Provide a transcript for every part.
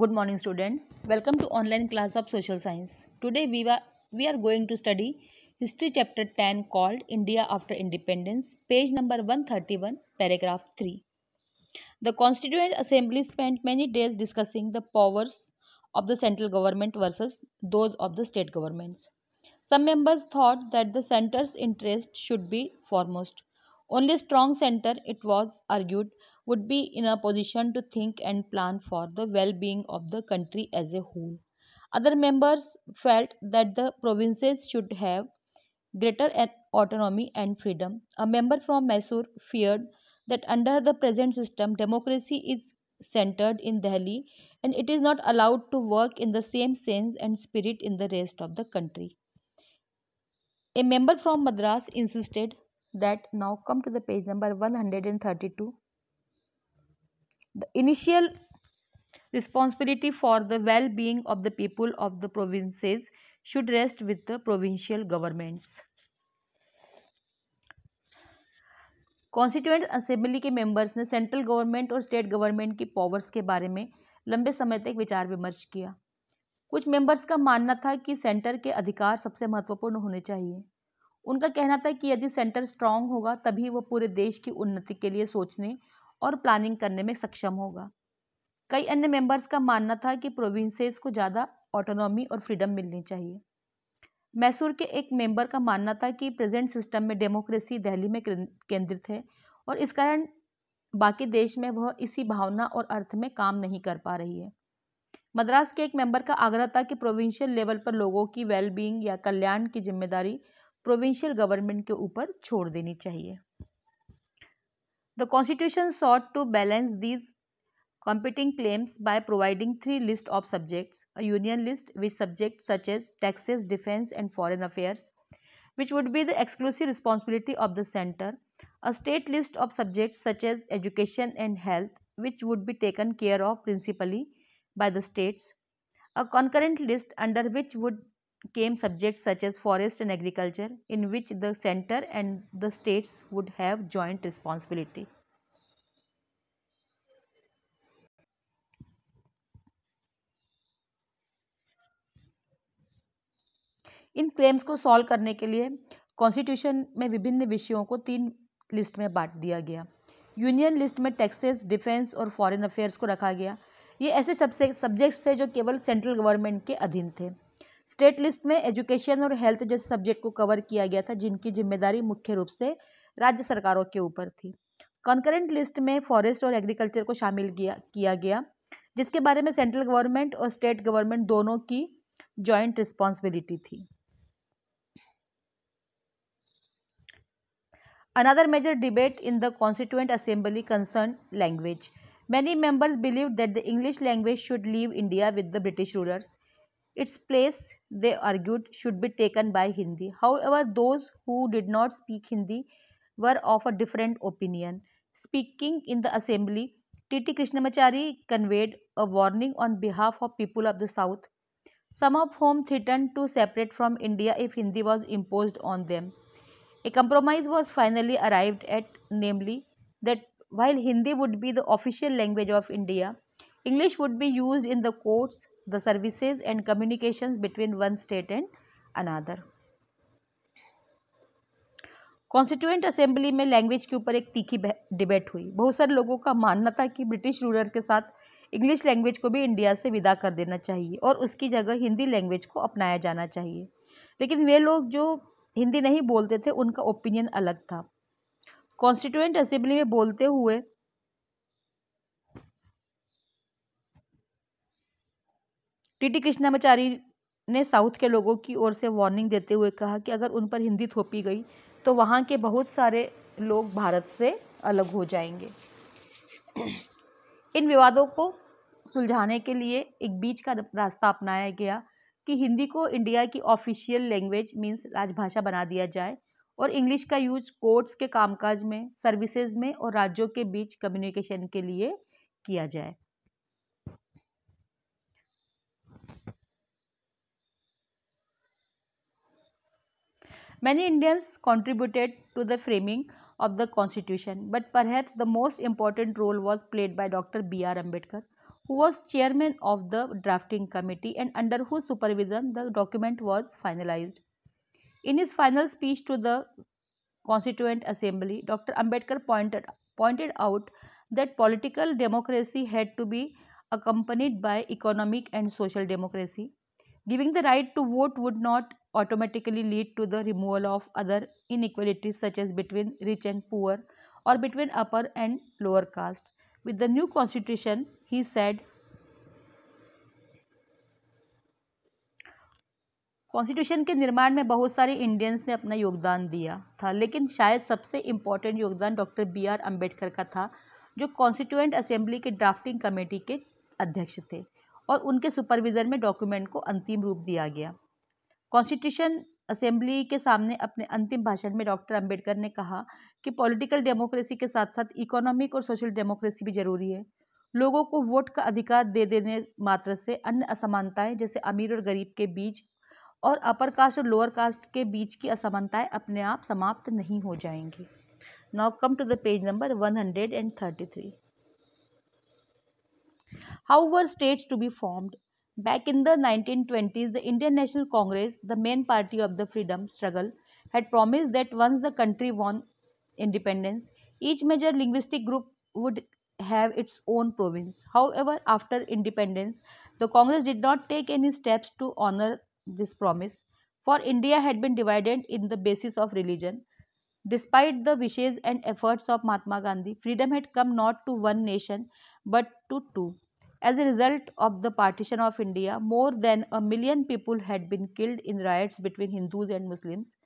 Good morning students. Welcome to online class of social science. Today we, we are going to study history chapter 10 called India after independence page number 131 paragraph 3. The constituent assembly spent many days discussing the powers of the central government versus those of the state governments. Some members thought that the center's interest should be foremost only strong center, it was argued, would be in a position to think and plan for the well-being of the country as a whole. Other members felt that the provinces should have greater autonomy and freedom. A member from Mysore feared that under the present system, democracy is centered in Delhi and it is not allowed to work in the same sense and spirit in the rest of the country. A member from Madras insisted that now come to the page number 132 the initial responsibility for the well being of the people of the provinces should rest with the provincial governments constituent assembly के members ने central government और state government की powers के बारे में लंबे समय तक विचार विमर्श किया कुछ मेंबर्स का मानना था कि सेंटर के अधिकार सबसे महत्वपूर्ण होने चाहिए उनका कहना था कि यदि सेंटर स्ट्रांग होगा तभी वो पूरे देश की उन्नति के लिए सोचने और प्लानिंग करने में सक्षम होगा कई अन्य मेंबर्स का मानना था कि प्रोविंसेस को ज़्यादा ऑटोनॉमी और फ्रीडम मिलनी चाहिए मैसूर के एक मेंबर का मानना था कि प्रेजेंट सिस्टम में डेमोक्रेसी दिल्ली में केंद्रित है और इस कारण बाकी देश में वह इसी भावना और अर्थ में काम नहीं कर पा रही है मद्रास के एक मेंबर का आग्रह था कि प्रोविंशियल लेवल पर लोगों की वेलबींग या कल्याण की जिम्मेदारी प्रोविंशियल गवर्नमेंट के ऊपर छोड़ देनी चाहिए the constitution sought to balance these competing claims by providing three list of subjects a union list with subjects such as taxes defense and foreign affairs which would be the exclusive responsibility of the center a state list of subjects such as education and health which would be taken care of principally by the states a concurrent list under which would came subjects such as forest and agriculture in which the center and the states would have joint responsibility. इन claims को solve करने के लिए constitution में विभिन्न विषयों को तीन लिस्ट में बांट दिया गया यूनियन लिस्ट में टैक्सेस डिफेंस और फॉरेन अफेयर्स को रखा गया ये ऐसे सबसे सब्जेक्ट्स थे जो केवल सेंट्रल गवर्नमेंट के अधीन थे स्टेट लिस्ट में एजुकेशन और हेल्थ जैसे सब्जेक्ट को कवर किया गया था जिनकी जिम्मेदारी मुख्य रूप से राज्य सरकारों के ऊपर थी कॉन्करेंट लिस्ट में फॉरेस्ट और एग्रीकल्चर को शामिल किया गया जिसके बारे में सेंट्रल गवर्नमेंट और स्टेट गवर्नमेंट दोनों की जॉइंट रिस्पॉन्सिबिलिटी थी another major debate in the constituent assembly concern language many members believe that the English language should leave India with the British rulers Its place, they argued, should be taken by Hindi. However, those who did not speak Hindi were of a different opinion. Speaking in the assembly, T.T. Krishnamachari conveyed a warning on behalf of people of the South, some of whom threatened to separate from India if Hindi was imposed on them. A compromise was finally arrived at, namely, that while Hindi would be the official language of India, English would be used in the courts the services and communication between one state and another constituent assembly में language के ऊपर एक तीखी debate हुई बहुत सारे लोगों का मानना था कि ब्रिटिश रूलर के साथ इंग्लिश लैंग्वेज को भी इंडिया से विदा कर देना चाहिए और उसकी जगह हिंदी लैंग्वेज को अपनाया जाना चाहिए लेकिन वे लोग जो हिंदी नहीं बोलते थे उनका ओपिनियन अलग था कॉन्स्टिट्यूएंट असेंबली में बोलते हुए टीटी कृष्णामाचारी ने साउथ के लोगों की ओर से वार्निंग देते हुए कहा कि अगर उन पर हिंदी थोपी गई तो वहाँ के बहुत सारे लोग भारत से अलग हो जाएंगे इन विवादों को सुलझाने के लिए एक बीच का रास्ता अपनाया गया कि हिंदी को इंडिया की ऑफिशियल लैंग्वेज मीन्स राजभाषा बना दिया जाए और इंग्लिश का यूज कोर्ट्स के कामकाज में सर्विसेज में और राज्यों के बीच कम्युनिकेशन के लिए किया जाए Many Indians contributed to the framing of the constitution but perhaps the most important role was played by Dr. B.R. Ambedkar who was chairman of the drafting committee and under whose supervision the document was finalized. In his final speech to the Constituent Assembly, Dr. Ambedkar pointed, pointed out that political democracy had to be accompanied by economic and social democracy. Giving the right to vote would not automatically lead to the removal of other inequalities such as between rich and poor or between upper and lower caste. With the new constitution, he said, constitution के निर्माण में बहुत सारे Indians ने अपना योगदान दिया था लेकिन शायद सबसे इम्पॉर्टेंट योगदान डॉक्टर बी आर अम्बेडकर का था जो कॉन्स्टिट्यूएंट असेंबली के ड्राफ्टिंग कमेटी के अध्यक्ष थे और उनके सुपरविज़न में डॉक्यूमेंट को अंतिम रूप दिया गया कॉन्स्टिट्यूशन असेंबली के सामने अपने अंतिम भाषण में डॉक्टर अंबेडकर ने कहा कि पॉलिटिकल डेमोक्रेसी के साथ साथ इकोनॉमिक और सोशल डेमोक्रेसी भी जरूरी है लोगों को वोट का अधिकार दे देने मात्र से अन्य असमानताएं जैसे अमीर और गरीब के बीच और अपर कास्ट और लोअर कास्ट के बीच की असमानताएं अपने आप समाप्त नहीं हो जाएंगी now come to the page number one hundred and thirty three how were states to be formed Back in the 1920s, the Indian National Congress, the main party of the freedom struggle, had promised that once the country won independence, each major linguistic group would have its own province. However, after independence, the Congress did not take any steps to honor this promise, for India had been divided in the basis of religion. Despite the wishes and efforts of Mahatma Gandhi, freedom had come not to one nation but to two. As a result of the partition of India, more than a million people had been killed in riots between Hindus and Muslims.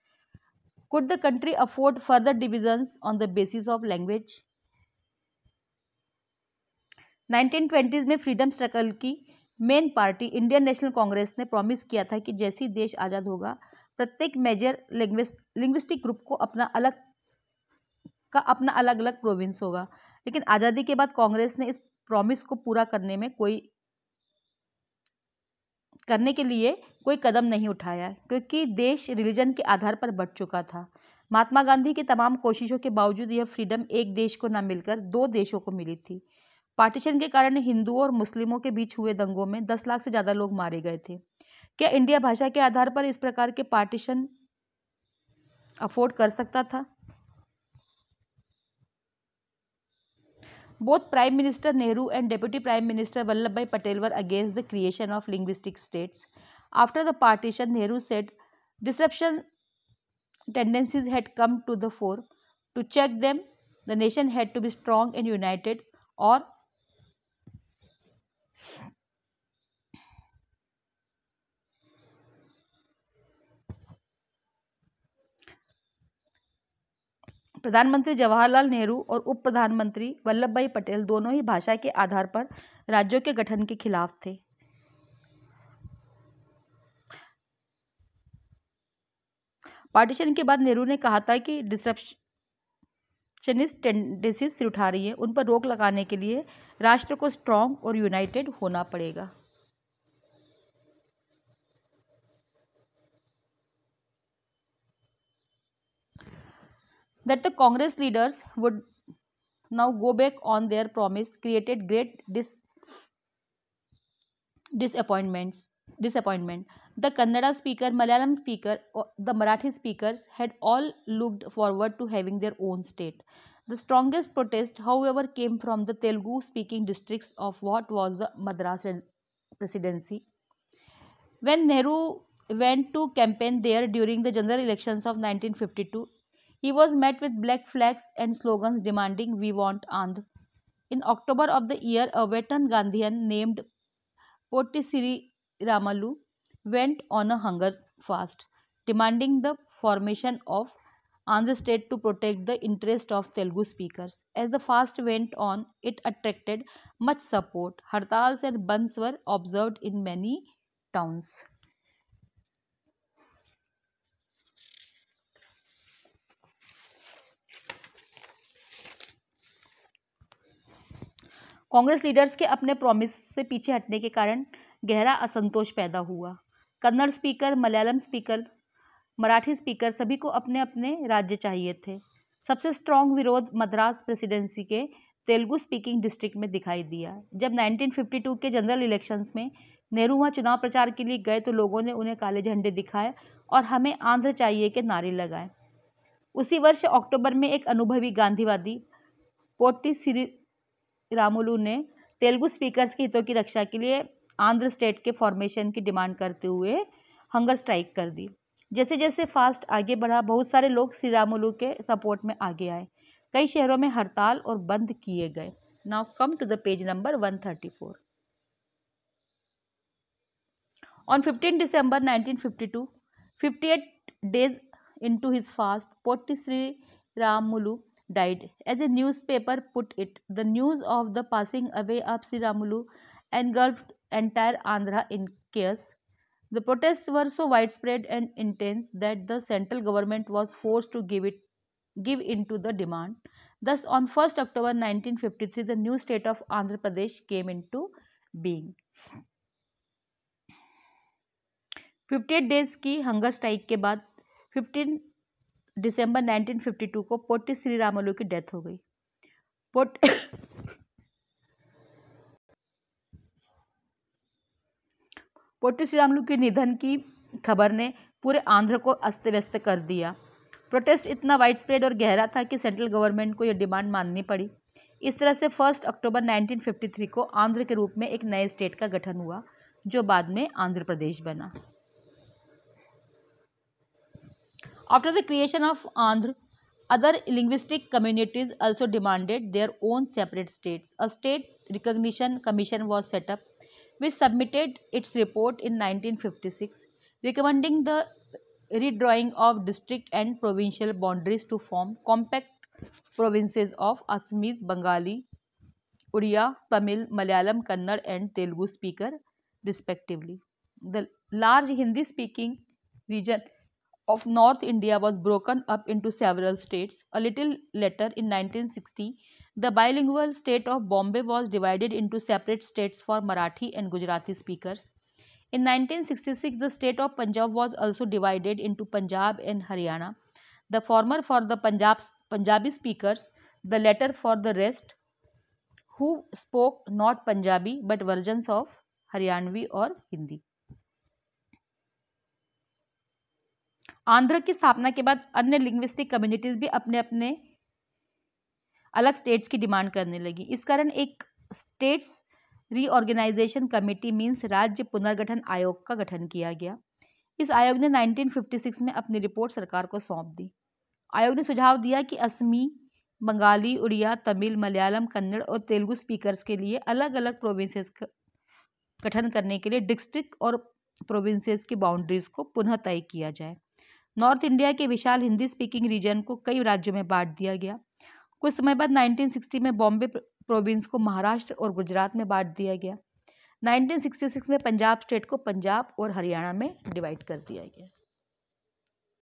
Could the country afford further divisions on the basis of language? 1920s में freedom struggle की main party Indian National Congress ने promise किया था कि जैसे ही देश आज़ाद होगा प्रत्येक मेजर लिंग्विस्टिक ग्रुप को अपना अलग का अपना अलग अलग प्रोविंस होगा लेकिन आज़ादी के बाद कांग्रेस ने इस प्रॉमिस को पूरा करने में कोई करने के लिए कोई कदम नहीं उठाया क्योंकि देश रिलीजन के आधार पर बढ़ चुका था महात्मा गांधी की तमाम कोशिशों के बावजूद यह फ्रीडम एक देश को न मिलकर दो देशों को मिली थी पार्टीशन के कारण हिंदुओं और मुस्लिमों के बीच हुए दंगों में दस लाख से ज़्यादा लोग मारे गए थे क्या इंडिया भाषा के आधार पर इस प्रकार के पार्टीशन अफोर्ड कर सकता था Both Prime Minister Nehru and Deputy Prime Minister Vallabhbhai Patel were against the creation of linguistic states. After the partition, Nehru said disruption tendencies had come to the fore. To check them, the nation had to be strong and united or प्रधानमंत्री जवाहरलाल नेहरू और उप प्रधानमंत्री वल्लभ भाई पटेल दोनों ही भाषा के आधार पर राज्यों के गठन के खिलाफ थे पार्टीशन के बाद नेहरू ने कहा था कि डिस्ट्रप्शनिस्ट टेंडेंसीज उठा रही है उन पर रोक लगाने के लिए राष्ट्र को स्ट्रांग और यूनाइटेड होना पड़ेगा that the Congress leaders would now go back on their promise created great dis disappointments disappointment. The Kannada speaker, Malayalam speaker, the Marathi speakers had all looked forward to having their own state. The strongest protest, however, came from the Telugu speaking districts of what was the Madras presidency. When Nehru went to campaign there during the general elections of 1952, he was met with black flags and slogans demanding We want Andhra. In October of the year, a veteran Gandhian named Potisiri Ramalu went on a hunger fast, demanding the formation of Andhra state to protect the interest of Telugu speakers. As the fast went on, it attracted much support. Hartals and bans were observed in many towns. Congress leaders के अपने promise से पीछे हटने के कारण गहरा असंतोष पैदा हुआ Kannada speaker Malayalam speaker Marathi speaker सभी को अपने अपने राज्य चाहिए थे सबसे स्ट्रॉन्ग विरोध मद्रास प्रेसिडेंसी के तेलुगु स्पीकिंग डिस्ट्रिक्ट में दिखाई दिया जब 1952 के जनरल इलेक्शंस में नेहरू वहाँ चुनाव प्रचार के लिए गए तो लोगों ने उन्हें काले झंडे दिखाए और हमें आंध्र चाहिए के नारे लगाए उसी वर्ष अक्टूबर में एक अनुभवी गांधीवादी पोटी सिरी रामुलू ने तेलुगु स्पीकर्स के हितों की रक्षा के लिए आंध्र स्टेट के फॉर्मेशन की डिमांड करते हुए हंगर स्ट्राइक कर दी जैसे जैसे फास्ट आगे बढ़ा बहुत सारे लोग श्री रामुलू के सपोर्ट में आगे आए कई शहरों में हड़ताल और बंद किए गए now come to the page number nineteen fifty two fifty eight days into his fast Potti Sriramulu died. As a newspaper put it, the news of the passing away of Sri Ramulu engulfed entire Andhra in chaos. The protests were so widespread and intense that the central government was forced to give it give in to the demand. Thus, on 1st October 1953, the new state of Andhra Pradesh came into being. 58 days' ki hunger strike ke baad 15 दिसंबर 1952 को पोटी श्री रामलू की death हो गई pot पोटी श्री रामलू के निधन की खबर ने पूरे आंध्र को अस्त व्यस्त कर दिया प्रोटेस्ट इतना वाइड स्प्रेड और गहरा था कि सेंट्रल गवर्नमेंट को यह डिमांड माननी पड़ी इस तरह से फर्स्ट अक्टूबर 1953 को आंध्र के रूप में एक नए स्टेट का गठन हुआ जो बाद में आंध्र प्रदेश बना After the creation of Andhra, other linguistic communities also demanded their own separate states. A state recognition commission was set up which submitted its report in 1956 recommending the redrawing of district and provincial boundaries to form compact provinces of Assamese, Bengali, Uriya, Tamil, Malayalam, Kannada and Telugu speaker respectively. The large Hindi speaking region of North India was broken up into several states. A little later in 1960, the bilingual state of Bombay was divided into separate states for Marathi and Gujarati speakers. In 1966, the state of Punjab was also divided into Punjab and Haryana, the former for the Punjab, Punjabi speakers, the latter for the rest who spoke not Punjabi but versions of Haryanvi or Hindi. Andhra की स्थापना के बाद अन्य linguistic communities भी अपने अपने अलग states की डिमांड करने लगी इस कारण एक स्टेट्स रीऑर्गेनाइजेशन कमेटी मीन्स राज्य पुनर्गठन आयोग का गठन किया गया इस आयोग ने 1956 में अपनी रिपोर्ट सरकार को सौंप दी आयोग ने सुझाव दिया कि असमी बंगाली उड़िया तमिल मलयालम कन्नड़ और तेलुगु स्पीकर्स के लिए अलग अलग प्रोविंसेस का गठन करने के लिए डिस्ट्रिक्ट और प्रोविंसेस की बाउंड्रीज को पुनः तय किया जाए नॉर्थ इंडिया के विशाल हिंदी स्पीकिंग रीजन को कई राज्यों में बांट दिया गया कुछ समय बाद 1960 में बॉम्बे प्रोविंस को महाराष्ट्र और गुजरात में बांट दिया गया 1966 में पंजाब स्टेट को पंजाब और हरियाणा में डिवाइड कर दिया गया